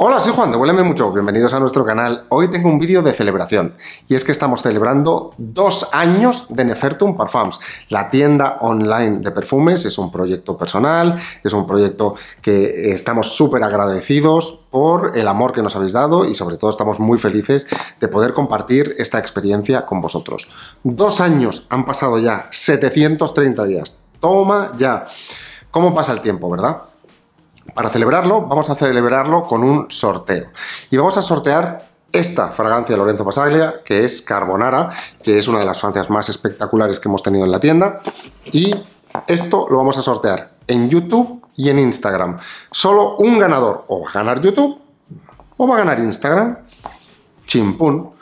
Hola, soy Juan de Mucho, bienvenidos a nuestro canal. Hoy tengo un vídeo de celebración, y es que estamos celebrando dos años de Nefertum Parfums. La tienda online de perfumes es un proyecto personal, es un proyecto que estamos súper agradecidos por el amor que nos habéis dado y sobre todo estamos muy felices de poder compartir esta experiencia con vosotros. Dos años, han pasado ya, 730 días. Toma ya. ¿Cómo pasa el tiempo, verdad? Para celebrarlo, vamos a celebrarlo con un sorteo. Y vamos a sortear esta fragancia de Lorenzo Pasaglia, que es Carbonara, que es una de las fragancias más espectaculares que hemos tenido en la tienda. Y esto lo vamos a sortear en YouTube y en Instagram. Solo un ganador o va a ganar YouTube o va a ganar Instagram. Chimpún.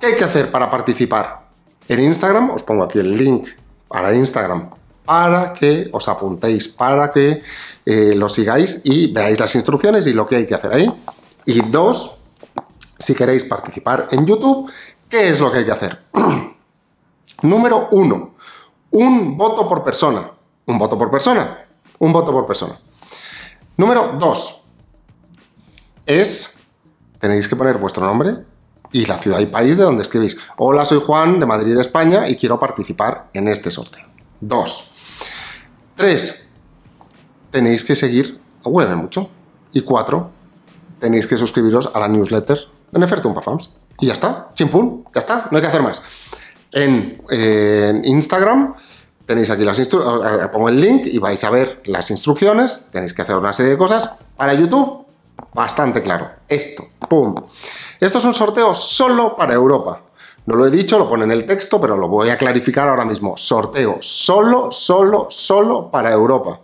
¿Qué hay que hacer para participar? En Instagram, os pongo aquí el link para Instagram para que os apuntéis, para que eh, lo sigáis y veáis las instrucciones y lo que hay que hacer ahí. Y dos, si queréis participar en YouTube, ¿qué es lo que hay que hacer? Número uno, un voto por persona. Un voto por persona. Un voto por persona. Número dos, es, tenéis que poner vuestro nombre y la ciudad y país de donde escribís. Hola, soy Juan de Madrid, de España y quiero participar en este sorteo. Dos, Tres, tenéis que seguir a Mucho. Y cuatro, tenéis que suscribiros a la newsletter de Nefertum Y ya está, chimpum, ya está, no hay que hacer más. En, Instagram tenéis aquí las instrucciones, eh, eh, pongo el link y vais a ver las instrucciones, tenéis que hacer una serie de cosas. Para YouTube, bastante claro, esto, pum. Esto es un sorteo solo para Europa, no lo he dicho, lo pone en el texto, pero lo voy a clarificar ahora mismo. Sorteo solo, solo, solo para Europa.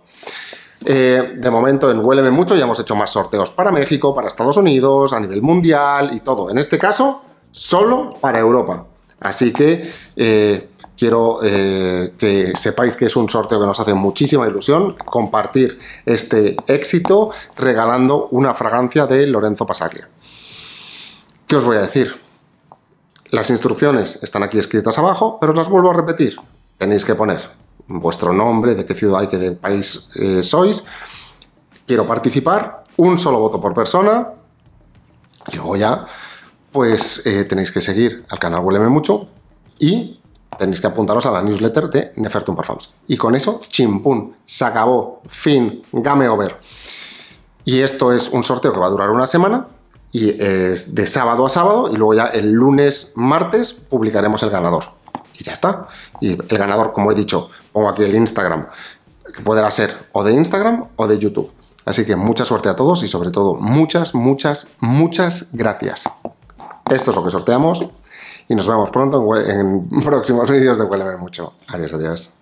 Eh, de momento en Huéleme Mucho ya hemos hecho más sorteos para México, para Estados Unidos, a nivel mundial y todo. En este caso, solo para Europa. Así que eh, quiero eh, que sepáis que es un sorteo que nos hace muchísima ilusión compartir este éxito regalando una fragancia de Lorenzo Pasaglia. ¿Qué os voy a decir? Las instrucciones están aquí escritas abajo, pero las vuelvo a repetir. Tenéis que poner vuestro nombre, de qué ciudad y qué país eh, sois. Quiero participar, un solo voto por persona. Y luego ya, pues eh, tenéis que seguir al canal Huéleme Mucho y tenéis que apuntaros a la newsletter de Nefertum Parfums. Y con eso, chimpún, se acabó, fin, game over. Y esto es un sorteo que va a durar una semana, y es de sábado a sábado y luego ya el lunes, martes publicaremos el ganador. Y ya está. Y el ganador, como he dicho, pongo aquí el Instagram, que podrá ser o de Instagram o de YouTube. Así que mucha suerte a todos y sobre todo muchas, muchas, muchas gracias. Esto es lo que sorteamos y nos vemos pronto en próximos vídeos de ver Mucho. Adiós, adiós.